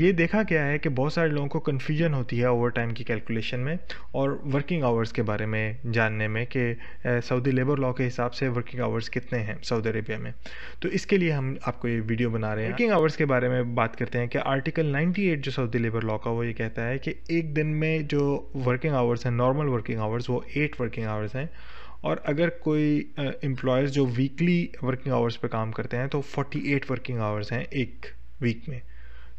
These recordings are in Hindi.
ये देखा गया है कि बहुत सारे लोगों को कन्फ्यूजन होती है ओवर टाइम की कैलकुलेशन में और वर्किंग आवर्स के बारे में जानने में कि सऊदी लेबर लॉ के हिसाब से वर्किंग आवर्स कितने हैं सऊदी अरेबिया में तो इसके लिए हम आपको ये वीडियो बना रहे हैं वर्किंग आवर्स के बारे में बात करते हैं कि आर्टिकल 98 जो सऊदी लेबर लॉ का वो ये कहता है कि एक दिन में जो वर्किंग आवर्स हैं नॉर्मल वर्किंग आवर्स वो एट वर्किंग आवर्स हैं और अगर कोई एम्प्लॉयज़ जो वीकली वर्किंग आवर्स पर काम करते हैं तो एट वर्किंग आवर्स हैं एक वीक में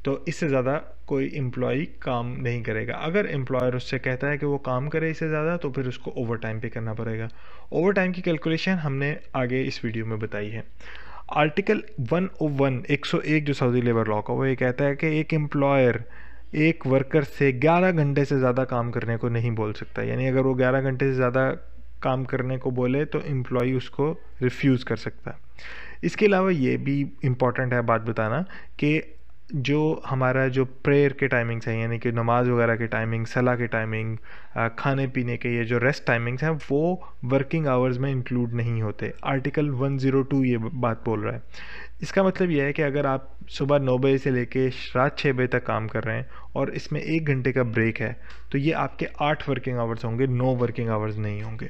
तो इससे ज़्यादा कोई एम्प्लॉई काम नहीं करेगा अगर एम्प्लॉयर उससे कहता है कि वो काम करे इससे ज़्यादा तो फिर उसको ओवर टाइम पे करना पड़ेगा ओवर टाइम की कैलकुलेशन हमने आगे इस वीडियो में बताई है आर्टिकल 101 101 जो सऊदी लेबर लॉ का वो ये कहता है कि एक एम्प्लॉयर एक वर्कर से 11 घंटे से ज़्यादा काम करने को नहीं बोल सकता यानी अगर वो 11 घंटे से ज़्यादा काम करने को बोले तो एम्प्लॉ उसको रिफ्यूज़ कर सकता है इसके अलावा ये भी इम्पॉर्टेंट है बात बताना कि जो हमारा जो प्रेयर के टाइमिंग्स हैं यानी कि नमाज़ वगैरह के टाइमिंग सलाह के टाइमिंग खाने पीने के ये जो रेस्ट टाइमिंग्स हैं वो वर्किंग आवर्स में इंक्लूड नहीं होते आर्टिकल 102 ये बात बोल रहा है इसका मतलब यह है कि अगर आप सुबह नौ बजे से लेके रात छः बजे तक काम कर रहे हैं और इसमें एक घंटे का ब्रेक है तो ये आपके आठ वर्किंग आवर्स होंगे नौ वर्किंग आवर्स नहीं होंगे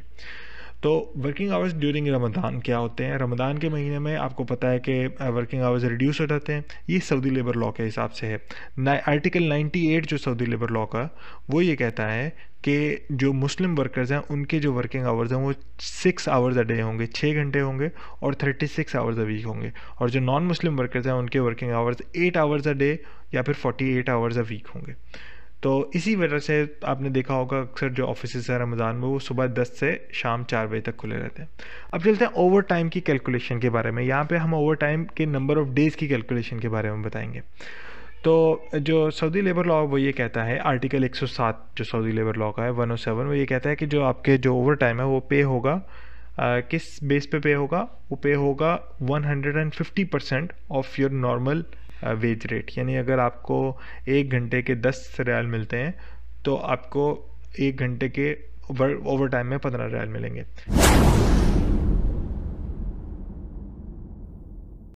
तो वर्किंग आवर्स ड्यूरिंग रमदान क्या होते हैं रमदान के महीने में आपको पता है कि वर्किंग आवर्स रिड्यूस हो जाते हैं ये सऊदी लेबर लॉ के हिसाब से है आर्टिकल 98 जो सऊदी लेबर लॉ का वो ये कहता है कि जो मुस्लिम वर्कर्स हैं उनके जो वर्किंग आवर्स हैं वो सिक्स आवर्स अ डे होंगे छः घंटे होंगे और thirty six hours a week होंगे और जो नॉन मुस्लिम वर्कर्स हैं उनके working hours eight hours a day या फिर forty eight hours a week होंगे तो इसी वजह से आपने देखा होगा अक्सर जो ऑफिस है रमज़ान में वो सुबह दस से शाम चार बजे तक खुले रहते हैं अब चलते हैं ओवर टाइम की कैलकुलेशन के बारे में यहाँ पे हम ओवर टाइम के नंबर ऑफ़ डेज़ की कैलकुलेशन के बारे में बताएंगे तो जो सऊदी लेबर लॉ वो ये कहता है आर्टिकल 107 जो सऊदी लेबर लॉ का है 107 वो ये कहता है कि जो आपके जो ओवर टाइम है वो पे होगा आ, किस बेस पे पे होगा वो पे होगा 150 percent of your normal wage rate यानी अगर आपको एक घंटे के दस रियाल मिलते हैं तो आपको एक घंटे के ओवर टाइम में पंद्रह रियाल मिलेंगे